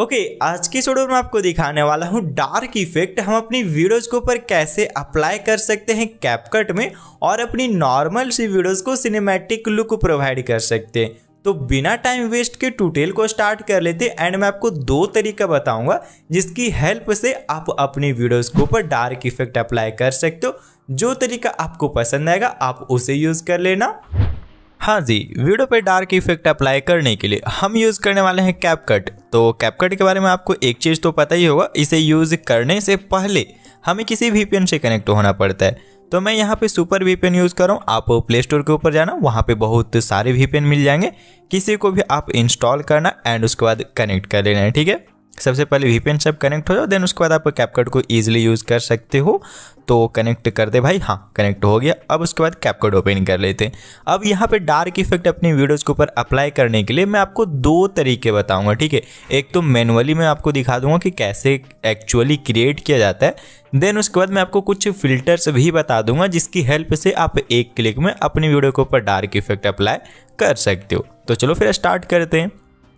okay okay, आज के शोड़ो में आपको दिखाने वाला हूँ डार्क इफेक्ट हम अपनी वीडियोज के ऊपर कैसे अप्लाई कर सकते हैं कैपकट में और अपनी नॉर्मल सी वीडियोज को सिनेमैटिक लुक प्रोवाइड कर सकते हैं तो बिना टाइम वेस्ट के टूटेल को स्टार्ट कर लेते एंड मैं आपको दो तरीका बताऊंगा जिसकी हेल्प से आप अपनी वीडियोज़ के ऊपर डार्क इफेक्ट अप्लाई कर सकते हो जो तरीका आपको पसंद आएगा आप उसे यूज़ कर लेना हाँ जी वीडियो पे डार्क इफेक्ट अप्लाई करने के लिए हम यूज़ करने वाले हैं कैपकट तो कैपकट के बारे में आपको एक चीज़ तो पता ही होगा इसे यूज़ करने से पहले हमें किसी वीपीएन से कनेक्ट होना पड़ता है तो मैं यहाँ पे सुपर वीपीएन यूज़ कर रहा हूँ आप प्ले स्टोर के ऊपर जाना वहाँ पे बहुत सारे वीपीएन मिल जाएंगे किसी को भी आप इंस्टॉल करना एंड उसके बाद कनेक्ट कर लेना है ठीक है सबसे पहले वीपीएन सब कनेक्ट हो जाओ देन उसके बाद आप कैपकट को ईजिली यूज़ कर सकते हो तो कनेक्ट कर दे भाई हाँ कनेक्ट हो गया अब उसके बाद कैपकट ओपन कर लेते हैं अब यहाँ पे डार्क इफेक्ट अपनी वीडियोज़ के ऊपर अप्लाई करने के लिए मैं आपको दो तरीके बताऊँगा ठीक है एक तो मैनुअली मैं आपको दिखा दूँगा कि कैसे एक्चुअली क्रिएट किया जाता है देन उसके बाद मैं आपको कुछ फिल्टर्स भी बता दूंगा जिसकी हेल्प से आप एक क्लिक में अपनी वीडियो के ऊपर डार्क इफेक्ट अप्लाई कर सकते हो तो चलो फिर स्टार्ट करते हैं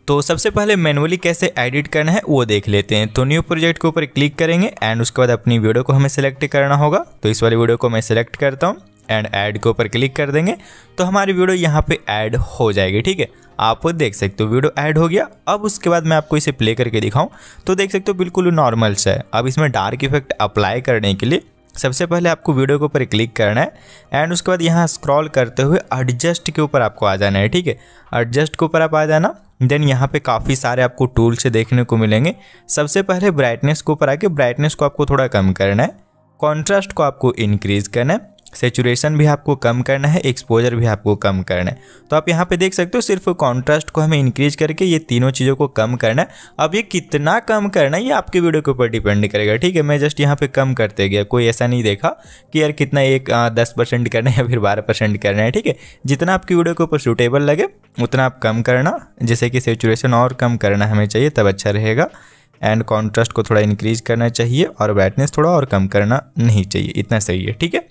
तो सबसे पहले मैनुअली कैसे एडिट करना है वो देख लेते हैं तो न्यू प्रोजेक्ट के ऊपर क्लिक करेंगे एंड उसके बाद अपनी वीडियो को हमें सेलेक्ट करना होगा तो इस वाली वीडियो को मैं सेलेक्ट करता हूँ एंड ऐड के ऊपर क्लिक कर देंगे तो हमारी वीडियो यहाँ पे ऐड हो जाएगी ठीक है आप देख सकते हो वीडियो ऐड हो गया अब उसके बाद मैं आपको इसे प्ले करके दिखाऊं तो देख सकते हो बिल्कुल नॉर्मल सा है अब इसमें डार्क इफेक्ट अप्लाई करने के लिए सबसे पहले आपको वीडियो के ऊपर क्लिक करना है एंड उसके बाद यहाँ स्क्रॉल करते हुए एडजस्ट के ऊपर आपको आ जाना है ठीक है एडजस्ट के ऊपर आप आ जाना देन यहाँ पे काफ़ी सारे आपको टूल से देखने को मिलेंगे सबसे पहले ब्राइटनेस को ऊपर आके ब्राइटनेस को आपको थोड़ा कम करना है कॉन्ट्रास्ट को आपको इनक्रीज करना है सेचुरेशन भी आपको कम करना है एक्सपोजर भी आपको कम करना है तो आप यहाँ पे देख सकते हो सिर्फ कॉन्ट्रास्ट को हमें इंक्रीज करके ये तीनों चीज़ों को कम करना है अब ये कितना कम करना है ये आपके वीडियो के ऊपर डिपेंड करेगा ठीक है मैं जस्ट यहाँ पे कम करते गया कोई ऐसा नहीं देखा कि यार कितना एक आ, दस परसेंट करना है या फिर बारह परसेंट करना है ठीक है जितना आपकी वीडियो के ऊपर सूटेबल लगे उतना आप कम करना जैसे कि सेचुरेशन और कम करना हमें चाहिए तब अच्छा रहेगा एंड कॉन्ट्रास्ट को थोड़ा इंक्रीज करना चाहिए और ब्राइटनेस थोड़ा और कम करना नहीं चाहिए इतना सही है ठीक है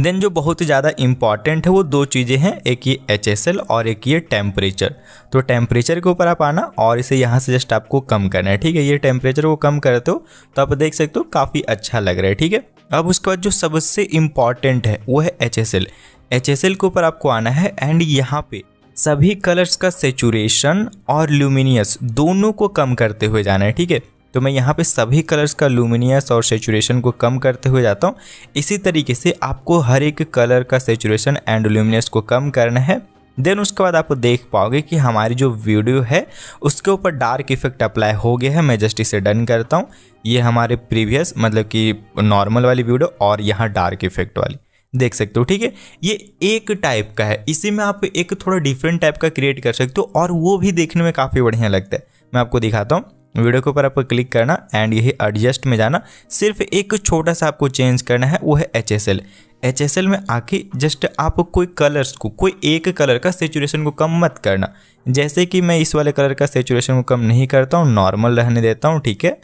देन जो बहुत ही ज़्यादा इंपॉर्टेंट है वो दो चीज़ें हैं एक ये एच और एक ये टेम्परेचर तो टेम्परेचर के ऊपर आप आना और इसे यहाँ से जस्ट आपको कम करना है ठीक है ये टेम्परेचर को कम करते हो तो आप देख सकते हो काफ़ी अच्छा लग रहा है ठीक है अब उसके बाद जो सबसे इम्पॉर्टेंट है वो है H S L H S L के ऊपर आपको आना है एंड यहाँ पे सभी कलर्स का सेचुरेशन और ल्यूमिनियस दोनों को कम करते हुए जाना है ठीक है तो मैं यहाँ पे सभी कलर्स का लूमिनियस और सेचुरेशन को कम करते हुए जाता हूँ इसी तरीके से आपको हर एक कलर का सेचुरेशन एंड लूमिनियस को कम करना है देन उसके बाद आप देख पाओगे कि हमारी जो वीडियो है उसके ऊपर डार्क इफेक्ट अप्लाई हो गया है मैं जस्ट इसे डन करता हूँ ये हमारे प्रीवियस मतलब कि नॉर्मल वाली वीडियो और यहाँ डार्क इफेक्ट वाली देख सकते हो ठीक है ये एक टाइप का है इसी में आप एक थोड़ा डिफरेंट टाइप का क्रिएट कर सकते हो और वो भी देखने में काफ़ी बढ़िया लगता है मैं आपको दिखाता हूँ वीडियो के ऊपर आपको क्लिक करना एंड यही एडजस्ट में जाना सिर्फ एक छोटा सा आपको चेंज करना है वो है H S L H S L में आके जस्ट आप कोई कलर्स को कोई एक कलर का सेचुरेशन को कम मत करना जैसे कि मैं इस वाले कलर का सेचुरेशन को कम नहीं करता हूँ नॉर्मल रहने देता हूँ ठीक है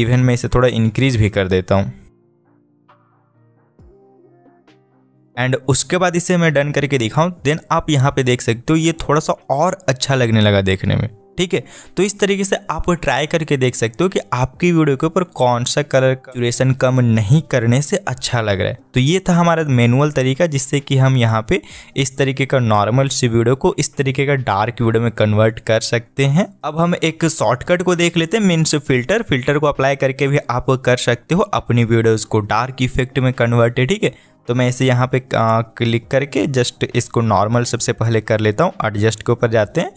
इवन मैं इसे थोड़ा इंक्रीज भी कर देता हूँ एंड उसके बाद इसे मैं डन करके दिखाऊं देन आप यहाँ पे देख सकते हो ये थोड़ा सा और अच्छा लगने लगा देखने में ठीक है तो इस तरीके से आप ट्राई करके देख सकते हो कि आपकी वीडियो के ऊपर कौन सा कलर ड्यूरेशन कम नहीं करने से अच्छा लग रहा है तो ये था हमारा मैनुअल तरीका जिससे कि हम यहाँ पे इस तरीके का नॉर्मल सी वीडियो को इस तरीके का डार्क वीडियो में कन्वर्ट कर सकते हैं अब हम एक शॉर्टकट को देख लेते हैं मीन्स फिल्टर फिल्टर को अप्लाई करके भी आप कर सकते हो अपनी वीडियोज़ को डार्क इफेक्ट में कन्वर्ट है ठीक है तो मैं इसे यहाँ पे क्लिक करके जस्ट इसको नॉर्मल सबसे पहले कर लेता हूँ एडजस्ट के ऊपर जाते हैं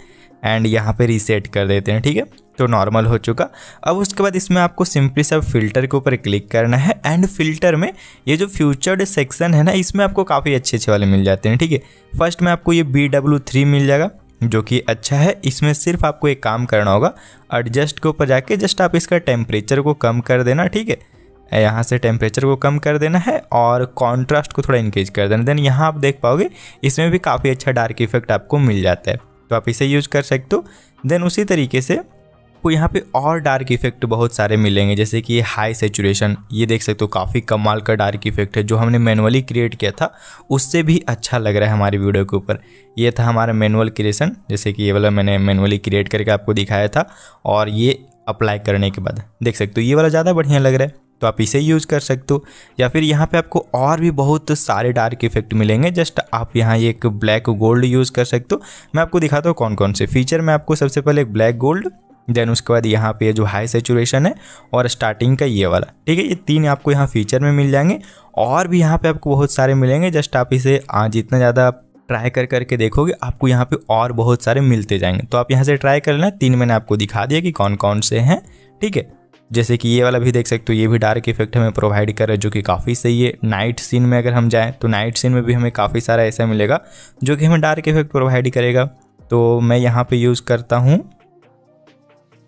एंड यहाँ पे रीसेट कर देते हैं ठीक है तो नॉर्मल हो चुका अब उसके बाद इसमें आपको सिंपली सब फिल्टर के ऊपर क्लिक करना है एंड फिल्टर में ये जो फ्यूचर्ड सेक्शन है ना इसमें आपको काफ़ी अच्छे अच्छे वाले मिल जाते हैं ठीक है फर्स्ट में आपको ये बी डब्ल्यू थ्री मिल जाएगा जो कि अच्छा है इसमें सिर्फ आपको एक काम करना होगा एडजस्ट के ऊपर जाके जस्ट आप इसका टेम्परेचर को कम कर देना ठीक है यहाँ से टेम्परेचर को कम कर देना है और कॉन्ट्रास्ट को थोड़ा इंक्रीज कर देना देन यहाँ आप देख पाओगे इसमें भी काफ़ी अच्छा डार्क इफेक्ट आपको मिल जाता है तो आप इसे यूज कर सकते हो देन उसी तरीके से आपको यहाँ पे और डार्क इफेक्ट बहुत सारे मिलेंगे जैसे कि हाई सेचुरेशन ये देख सकते हो काफ़ी कमाल का डार्क इफेक्ट है जो हमने मैनुअली क्रिएट किया था उससे भी अच्छा लग रहा है हमारी वीडियो के ऊपर ये था हमारा मैनुअल क्रिएशन जैसे कि ये वाला मैंने मैनुअली क्रिएट करके आपको दिखाया था और ये अप्लाई करने के बाद देख सकते हो ये वाला ज़्यादा बढ़िया लग रहा है तो आप इसे यूज़ कर सकते हो या फिर यहाँ पे आपको और भी बहुत सारे डार्क इफेक्ट मिलेंगे जस्ट आप यहाँ एक ब्लैक गोल्ड यूज़ कर सकते हो मैं आपको दिखाता हूँ कौन कौन से फीचर में आपको सबसे पहले एक ब्लैक गोल्ड देन उसके बाद यहाँ पे जो हाई सेचुरेशन है और स्टार्टिंग का ये वाला ठीक है ये तीन आपको यहाँ फीचर में मिल जाएंगे और भी यहाँ पे आपको बहुत सारे मिलेंगे जस्ट आप इसे जितना ज़्यादा आप ट्राई कर करके देखोगे आपको यहाँ पे और बहुत सारे मिलते जाएंगे तो आप यहाँ से ट्राई कर लेना तीन मैंने आपको दिखा दिया कि कौन कौन से हैं ठीक है जैसे कि ये वाला भी देख सकते हो ये भी डार्क इफेक्ट हमें प्रोवाइड कर रहा है जो कि काफ़ी सही है नाइट सीन में अगर हम जाएँ तो नाइट सीन में भी हमें काफ़ी सारा ऐसा मिलेगा जो कि हमें डार्क इफेक्ट प्रोवाइड करेगा तो मैं यहाँ पर यूज़ करता हूँ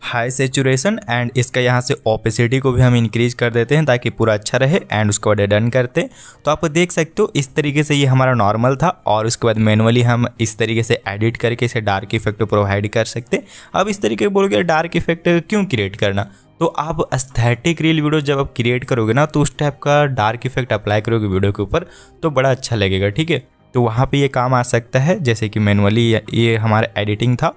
हाई सेचुरेशन एंड इसका यहाँ से ओपेसिटी को भी हम इंक्रीज कर देते हैं ताकि पूरा अच्छा रहे एंड उसके बाद डन करते तो आप देख सकते हो इस तरीके से ये हमारा नॉर्मल था और उसके बाद मैनुअली हम इस तरीके से एडिट करके इसे डार्क इफेक्ट प्रोवाइड कर सकते अब इस तरीके बोल के डार्क इफेक्ट क्यों क्रिएट करना तो आप एस्थेटिक रील वीडियो जब आप क्रिएट करोगे ना तो उस टाइप का डार्क इफेक्ट अप्लाई करोगे वीडियो के ऊपर तो बड़ा अच्छा लगेगा ठीक है तो वहाँ पे ये काम आ सकता है जैसे कि मैनुअली ये हमारा एडिटिंग था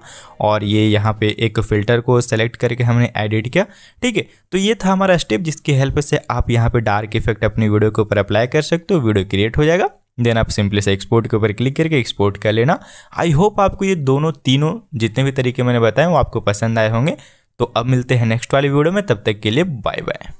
और ये यहाँ पे एक फ़िल्टर को सेलेक्ट करके हमने एडिट किया ठीक है तो ये था हमारा स्टेप जिसकी हेल्प से आप यहाँ पे डार्क इफेक्ट अपनी वीडियो के ऊपर अप्लाई कर सकते हो वीडियो क्रिएट हो जाएगा देन आप सिंपली से एक्सपोर्ट के ऊपर क्लिक करके एक्सपोर्ट कर लेना आई होप आपको ये दोनों तीनों जितने भी तरीके मैंने बताए वो आपको पसंद आए होंगे तो अब मिलते हैं नेक्स्ट वाले वीडियो में तब तक के लिए बाय बाय